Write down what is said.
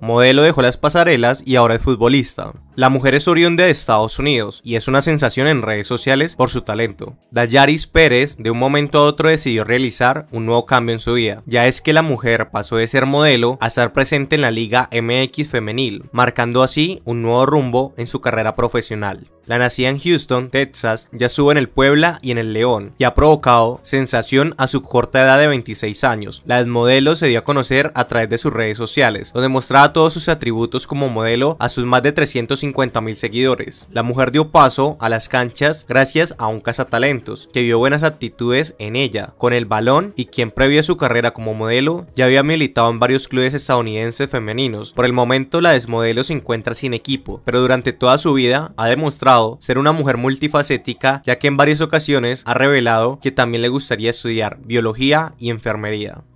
Modelo dejó las pasarelas y ahora es futbolista. La mujer es oriunda de Estados Unidos y es una sensación en redes sociales por su talento. Dayaris Pérez de un momento a otro decidió realizar un nuevo cambio en su vida, ya es que la mujer pasó de ser modelo a estar presente en la Liga MX femenil, marcando así un nuevo rumbo en su carrera profesional. La nacía en Houston, Texas, ya estuvo en el Puebla y en el León y ha provocado sensación a su corta edad de 26 años. La modelo se dio a conocer a través de sus redes sociales, donde mostraba todos sus atributos como modelo a sus más de 350 mil seguidores. La mujer dio paso a las canchas gracias a un cazatalentos, que vio buenas actitudes en ella, con el balón y quien previo a su carrera como modelo ya había militado en varios clubes estadounidenses femeninos. Por el momento la desmodelo se encuentra sin equipo, pero durante toda su vida ha demostrado ser una mujer multifacética ya que en varias ocasiones ha revelado que también le gustaría estudiar biología y enfermería.